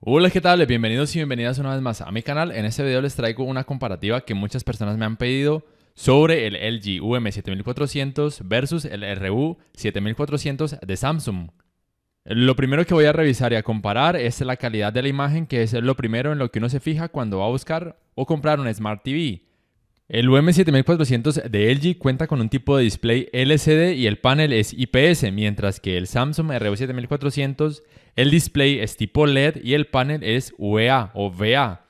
Hola, ¿qué tal? Bienvenidos y bienvenidas una vez más a mi canal. En este video les traigo una comparativa que muchas personas me han pedido sobre el LG UM7400 versus el RU7400 de Samsung. Lo primero que voy a revisar y a comparar es la calidad de la imagen, que es lo primero en lo que uno se fija cuando va a buscar o comprar un Smart TV. El UM7400 de LG cuenta con un tipo de display LCD y el panel es IPS, mientras que el Samsung RO7400, el display es tipo LED y el panel es VA e o VA.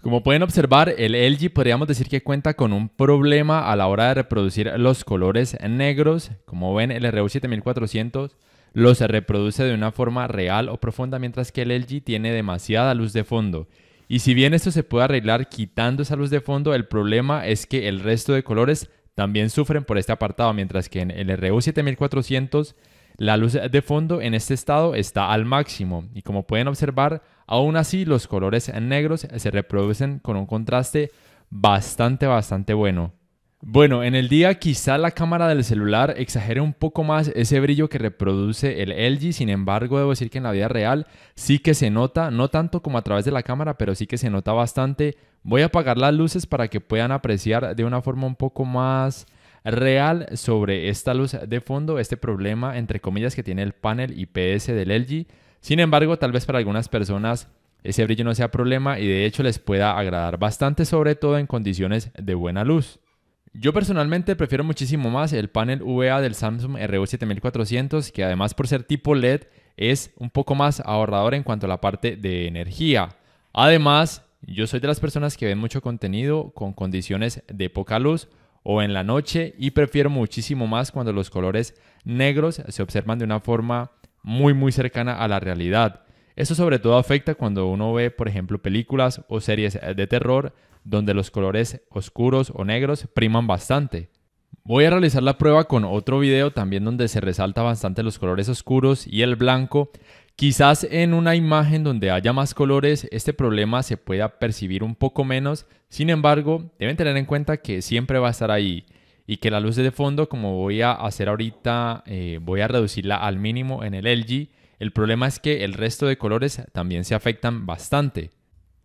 Como pueden observar, el LG podríamos decir que cuenta con un problema a la hora de reproducir los colores negros. Como ven, el RU7400 los reproduce de una forma real o profunda, mientras que el LG tiene demasiada luz de fondo. Y si bien esto se puede arreglar quitando esa luz de fondo, el problema es que el resto de colores también sufren por este apartado, mientras que en el RU7400 la luz de fondo en este estado está al máximo y como pueden observar, aún así los colores negros se reproducen con un contraste bastante, bastante bueno. Bueno, en el día quizá la cámara del celular exagere un poco más ese brillo que reproduce el LG, sin embargo debo decir que en la vida real sí que se nota, no tanto como a través de la cámara, pero sí que se nota bastante. Voy a apagar las luces para que puedan apreciar de una forma un poco más real sobre esta luz de fondo, este problema entre comillas que tiene el panel IPS del LG. Sin embargo, tal vez para algunas personas ese brillo no sea problema y de hecho les pueda agradar bastante, sobre todo en condiciones de buena luz. Yo personalmente prefiero muchísimo más el panel VA del Samsung RU7400, que además por ser tipo LED es un poco más ahorrador en cuanto a la parte de energía. Además, yo soy de las personas que ven mucho contenido con condiciones de poca luz o en la noche y prefiero muchísimo más cuando los colores negros se observan de una forma muy muy cercana a la realidad. Esto sobre todo afecta cuando uno ve, por ejemplo, películas o series de terror donde los colores oscuros o negros priman bastante. Voy a realizar la prueba con otro video también donde se resalta bastante los colores oscuros y el blanco. Quizás en una imagen donde haya más colores este problema se pueda percibir un poco menos, sin embargo deben tener en cuenta que siempre va a estar ahí y que la luz de fondo como voy a hacer ahorita eh, voy a reducirla al mínimo en el LG el problema es que el resto de colores también se afectan bastante.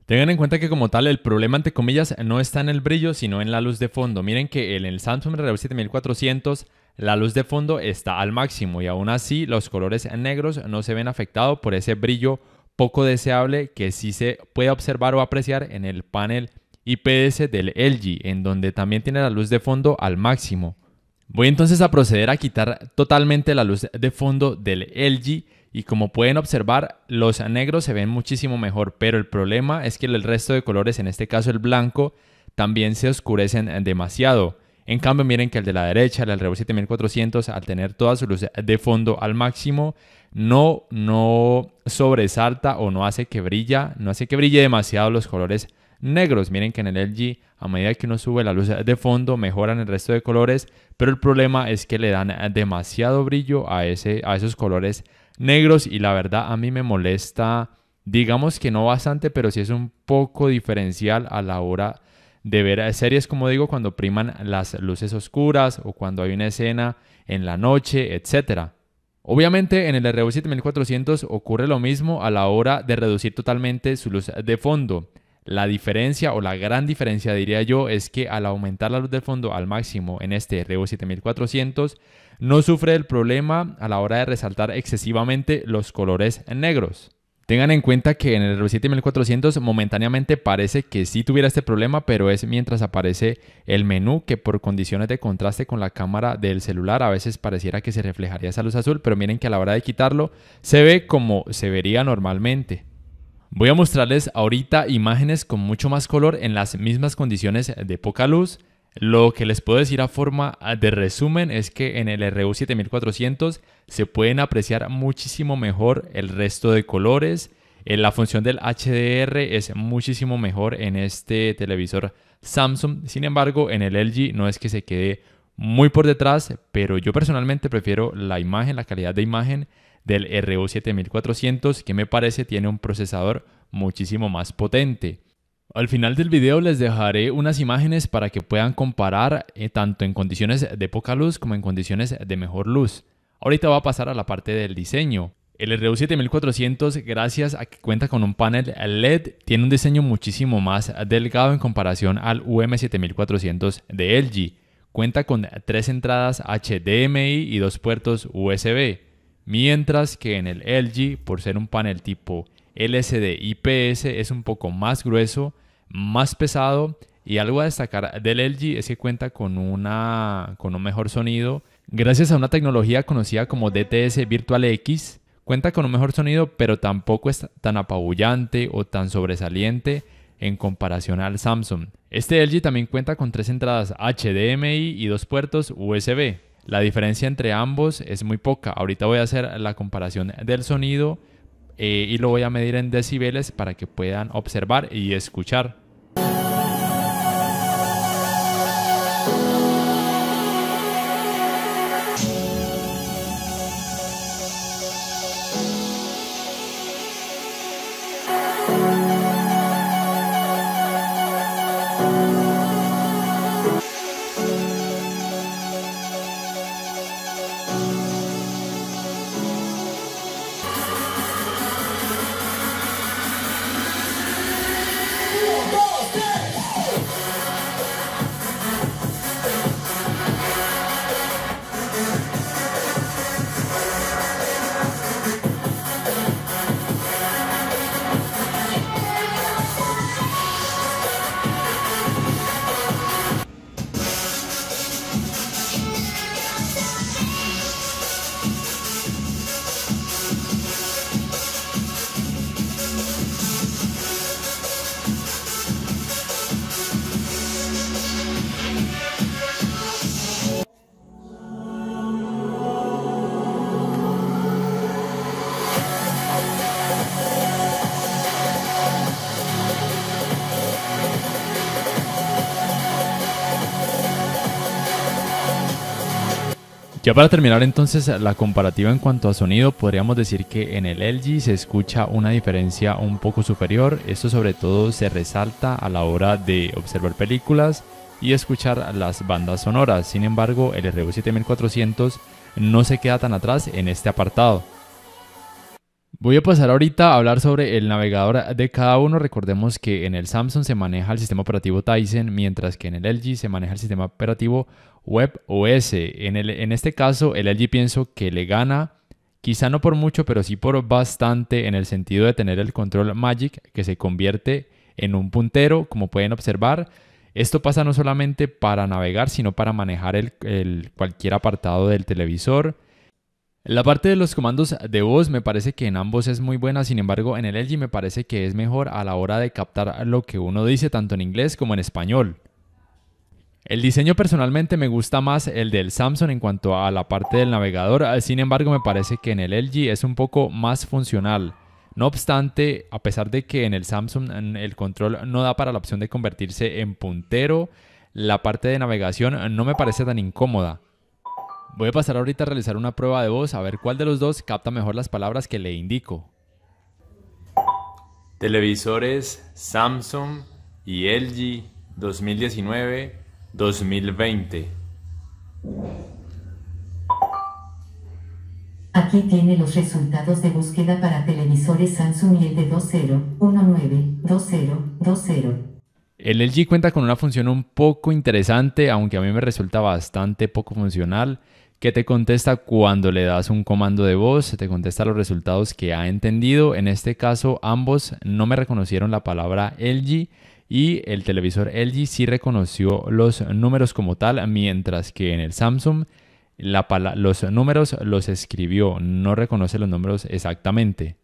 Tengan en cuenta que como tal el problema entre comillas no está en el brillo sino en la luz de fondo. Miren que en el Samsung Review 7400 la luz de fondo está al máximo y aún así los colores negros no se ven afectados por ese brillo poco deseable que sí se puede observar o apreciar en el panel IPS del LG, en donde también tiene la luz de fondo al máximo. Voy entonces a proceder a quitar totalmente la luz de fondo del LG y como pueden observar, los negros se ven muchísimo mejor, pero el problema es que el resto de colores, en este caso el blanco, también se oscurecen demasiado. En cambio, miren que el de la derecha, el Alrededor 7400, al tener toda su luz de fondo al máximo, no, no sobresalta o no hace que brilla, no hace que brille demasiado los colores negros. Miren que en el LG, a medida que uno sube la luz de fondo, mejoran el resto de colores, pero el problema es que le dan demasiado brillo a, ese, a esos colores negros y la verdad a mí me molesta, digamos que no bastante, pero sí es un poco diferencial a la hora de ver series, como digo, cuando priman las luces oscuras o cuando hay una escena en la noche, etc. Obviamente en el RU 7400 ocurre lo mismo a la hora de reducir totalmente su luz de fondo. La diferencia o la gran diferencia diría yo es que al aumentar la luz del fondo al máximo en este REO 7400 no sufre el problema a la hora de resaltar excesivamente los colores negros. Tengan en cuenta que en el reo 7400 momentáneamente parece que sí tuviera este problema, pero es mientras aparece el menú que por condiciones de contraste con la cámara del celular a veces pareciera que se reflejaría esa luz azul, pero miren que a la hora de quitarlo se ve como se vería normalmente. Voy a mostrarles ahorita imágenes con mucho más color en las mismas condiciones de poca luz. Lo que les puedo decir a forma ah, de resumen es que en el RU7400 se pueden apreciar muchísimo mejor el resto de colores. Eh, la función del HDR es muchísimo mejor en este televisor Samsung. Sin embargo, en el LG no es que se quede muy por detrás, pero yo personalmente prefiero la imagen, la calidad de imagen del RU7400 que me parece tiene un procesador muchísimo más potente. Al final del video les dejaré unas imágenes para que puedan comparar eh, tanto en condiciones de poca luz como en condiciones de mejor luz. Ahorita voy a pasar a la parte del diseño. El RU7400, gracias a que cuenta con un panel LED, tiene un diseño muchísimo más delgado en comparación al UM7400 de LG. Cuenta con tres entradas HDMI y dos puertos USB mientras que en el LG, por ser un panel tipo LCD IPS, es un poco más grueso, más pesado y algo a destacar del LG es que cuenta con, con un mejor sonido. Gracias a una tecnología conocida como DTS Virtual X, cuenta con un mejor sonido, pero tampoco es tan apabullante o tan sobresaliente en comparación al Samsung. Este LG también cuenta con tres entradas HDMI y dos puertos USB. La diferencia entre ambos es muy poca. Ahorita voy a hacer la comparación del sonido eh, y lo voy a medir en decibeles para que puedan observar y escuchar. Ya para terminar entonces la comparativa en cuanto a sonido, podríamos decir que en el LG se escucha una diferencia un poco superior, esto sobre todo se resalta a la hora de observar películas y escuchar las bandas sonoras, sin embargo el RU7400 no se queda tan atrás en este apartado. Voy a pasar ahorita a hablar sobre el navegador de cada uno. Recordemos que en el Samsung se maneja el sistema operativo Tizen, mientras que en el LG se maneja el sistema operativo Web En, en este caso, el LG pienso que le gana, quizá no por mucho, pero sí por bastante en el sentido de tener el control Magic que se convierte en un puntero, como pueden observar. Esto pasa no solamente para navegar, sino para manejar el, cualquier apartado del televisor. La parte de los comandos de voz me parece que en ambos es muy buena, sin embargo en el LG me parece que es mejor a la hora de captar lo que uno dice tanto en inglés como en español. El diseño personalmente me gusta más el del Samsung en cuanto a la parte del navegador, ah, sin embargo me parece que en el LG es un poco más funcional. No obstante, a pesar de que en el Samsung el control no da para la opción de convertirse en puntero, la parte de navegación no me parece tan incómoda. Voy a pasar ahorita a realizar una prueba de voz a ver cuál de los dos capta mejor las palabras que le indico. Televisores Samsung y LG 2019 2020. Aquí tiene los resultados de búsqueda para televisores Samsung y el 20192020. El LG cuenta con una función un poco interesante, aunque a mí me resulta bastante poco funcional, que te contesta cuando le das un comando de voz, te contesta los resultados que ha entendido. En este caso, ambos no me reconocieron la palabra LG y el televisor LG sí reconoció los números como tal, mientras que en el Samsung los números los escribió, no reconoce los números exactamente.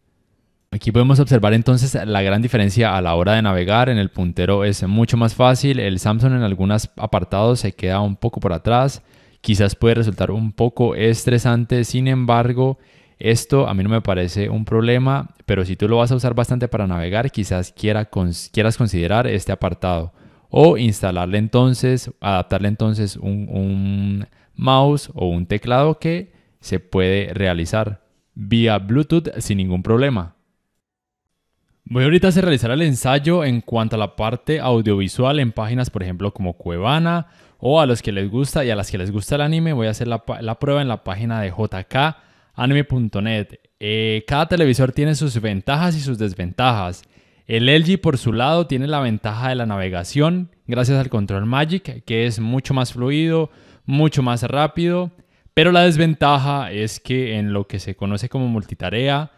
Aquí podemos observar entonces la gran diferencia a la hora de navegar. En el puntero es mucho más fácil. El Samsung en algunos apartados se queda un poco por atrás. Quizás puede resultar un poco estresante. Sin embargo, esto a mí no me parece un problema, pero si tú lo vas a usar bastante para navegar, quizás quiera, quieras considerar este apartado o instalarle entonces, adaptarle entonces un, mouse o un teclado que se puede realizar vía Bluetooth sin ningún problema. Voy ahorita a realizar el ensayo en cuanto a la parte audiovisual en páginas, por ejemplo, como Cuevana o a los que les gusta y a las que les gusta el anime, voy a hacer la, la prueba en la página de JK anime.net. Eh, cada televisor tiene sus ventajas y sus desventajas. El LG por su lado tiene la ventaja de la navegación gracias al control Magic, que es mucho más fluido, mucho más rápido, pero la desventaja es que en lo que se conoce como multitarea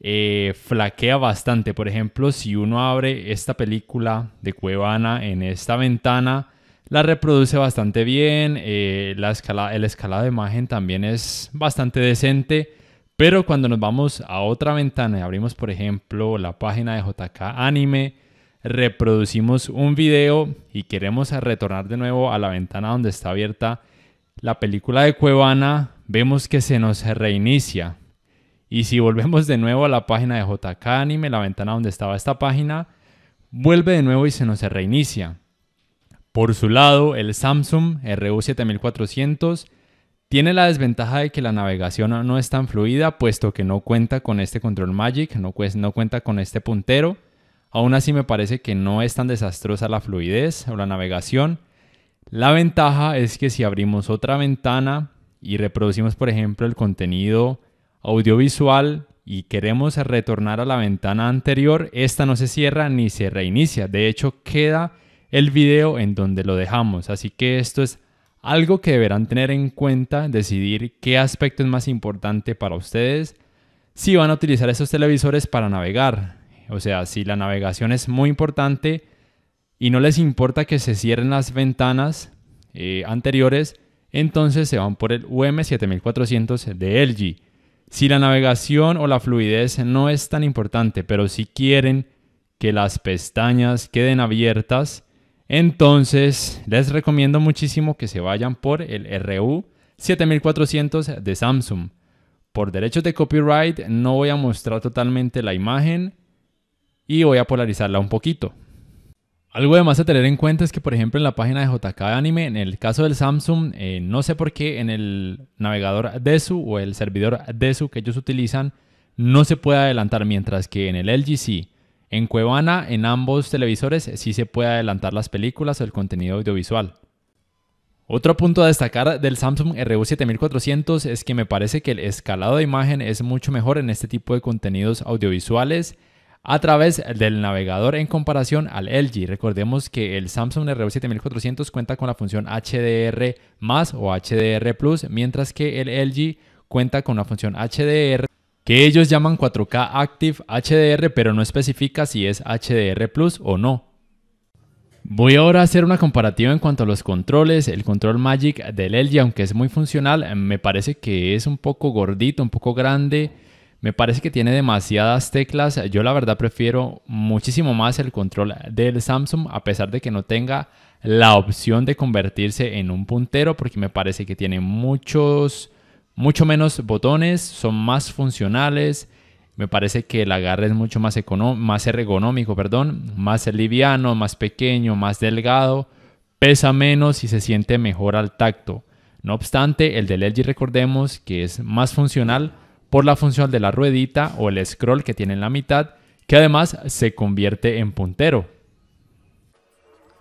eh, flaquea bastante. Por ejemplo, si uno abre esta película de Cuevana en esta ventana, la reproduce bastante bien, eh, la el escalado de imagen también es bastante decente, pero cuando nos vamos a otra ventana y abrimos por ejemplo la página de JK Anime, reproducimos un video y queremos retornar de nuevo a la ventana donde está abierta la película de Cuevana, vemos que se nos reinicia. Y si volvemos de nuevo a la página de JK Anime, la ventana donde estaba esta página, vuelve de nuevo y se nos reinicia. Por su lado, el Samsung RU7400 tiene la desventaja de que la navegación no es tan fluida, puesto que no cuenta con este control Magic, no, cuenta con este puntero. Aún así me parece que no es tan desastrosa la fluidez o la navegación. La ventaja es que si abrimos otra ventana y reproducimos, por ejemplo, el contenido audiovisual y queremos retornar a la ventana anterior, esta no se cierra ni se reinicia. De hecho, queda el video en donde lo dejamos. Así que esto es algo que deberán tener en cuenta, decidir qué aspecto es más importante para ustedes si van a utilizar esos televisores para navegar. O sea, si la navegación es muy importante y no les importa que se cierren las ventanas eh, anteriores, entonces se van por el UM7400 de LG. Si la navegación o la fluidez no es tan importante, pero si quieren que las pestañas queden abiertas, entonces, les recomiendo muchísimo que se vayan por el RU 7400 de Samsung. Por derechos de copyright no voy a mostrar totalmente la imagen y voy a polarizarla un poquito. Algo de a tener en cuenta es que, por ejemplo, en la página de JK Anime, en el caso del Samsung, eh, no sé por qué en el navegador DESU o el servidor DESU que ellos utilizan, no se puede adelantar, mientras que en el LGC... En Cuevana, en ambos televisores, sí se puede adelantar las películas o el contenido audiovisual. Otro punto a destacar del Samsung RU7400 es que me parece que el escalado de imagen es mucho mejor en este tipo de contenidos audiovisuales a través del navegador en comparación al LG. Recordemos que el Samsung RU7400 cuenta con la función HDR o HDR Plus, mientras que el LG cuenta con la función HDR que ellos llaman 4K Active HDR, pero no especifica si es HDR Plus o no. Voy ahora a hacer una comparativa en cuanto a los controles. El control Magic del LG, aunque es muy funcional, eh, me parece que es un poco gordito, un poco grande. Me parece que tiene demasiadas teclas. Yo la verdad prefiero muchísimo más el control del Samsung, a pesar de que no tenga la opción de convertirse en un puntero, porque me parece que tiene muchos mucho menos botones, son más funcionales. Me parece que el agarre es mucho más, más ergonómico, perdón, más liviano, más pequeño, más delgado, pesa menos y se siente mejor al tacto. No obstante, el del LG recordemos que es más funcional por la función de la ruedita o el scroll que tiene en la mitad, que además se convierte en puntero,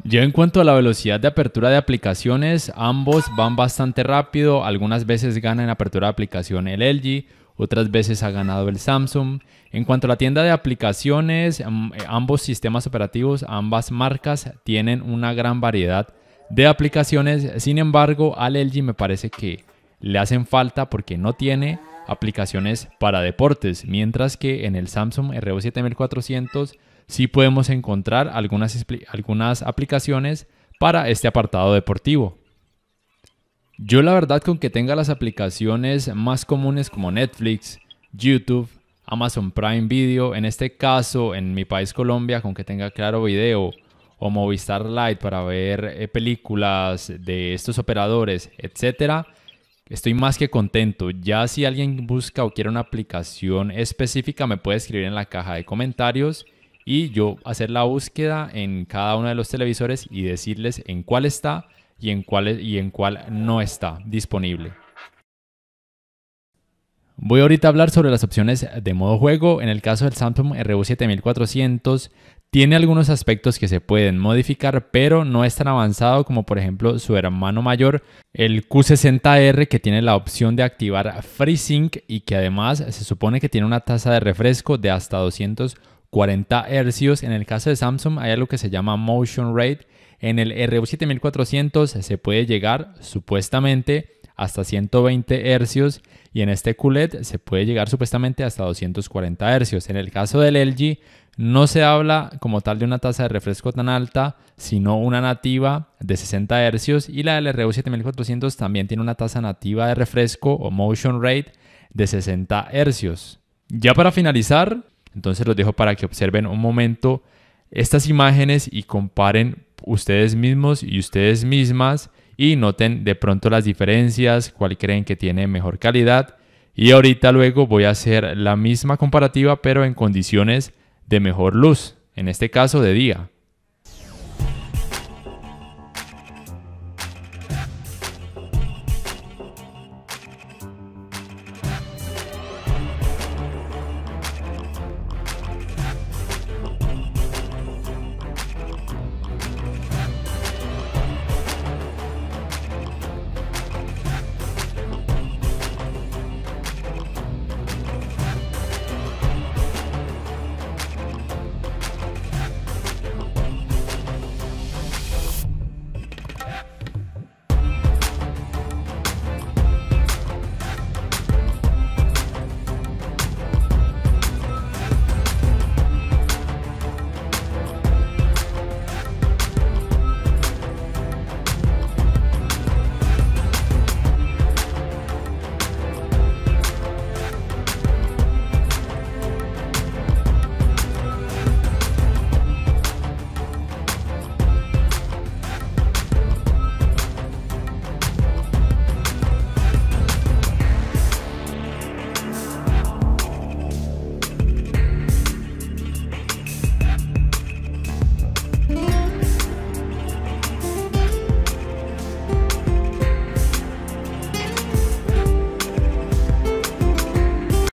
yo en cuanto a la velocidad de apertura de aplicaciones, ambos van bastante rápido. Algunas veces gana en apertura de aplicación el LG, otras veces ha ganado el Samsung. En cuanto a la tienda de aplicaciones, eh, ambos sistemas operativos, ambas marcas tienen una gran variedad de aplicaciones. Sin embargo, al LG me parece que le hacen falta porque no tiene aplicaciones para deportes, mientras que en el Samsung RO7400 si podemos encontrar algunas, algunas aplicaciones para este apartado deportivo. Yo la verdad con que tenga las aplicaciones más comunes como Netflix, YouTube, Amazon Prime Video, en este caso en mi país Colombia, con que tenga Claro Video o Movistar Lite para ver eh, películas de estos operadores, etcétera, estoy más que contento. Ya si alguien busca o quiere una aplicación específica, me puede escribir en la caja de comentarios y yo hacer la búsqueda en cada uno de los televisores y decirles en cuál está y en cuál, y en cuál no está disponible. Voy ahorita a hablar sobre las opciones de modo juego. En el caso del Samsung RU7400, tiene algunos aspectos que se pueden modificar, pero no es tan avanzado como por ejemplo su hermano mayor, el Q60R, que tiene la opción de activar FreeSync y que además se supone que tiene una tasa de refresco de hasta 200 40 Hz. En el caso de Samsung hay algo que se llama Motion Rate. En el RU7400 se puede llegar supuestamente hasta 120 Hz y en este QLED se puede llegar supuestamente hasta 240 Hz. En el caso del LG no se habla como tal de una tasa de refresco tan alta, sino una nativa de 60 Hz y la del RU7400 también tiene una tasa nativa de refresco o motion rate de 60 Hz. Ya para finalizar, entonces los dejo para que observen un momento estas imágenes y comparen ustedes mismos y ustedes mismas y noten de pronto las diferencias, cuál creen que tiene mejor calidad. Y ahorita luego voy a hacer la misma comparativa pero en condiciones de mejor luz, en este caso de día.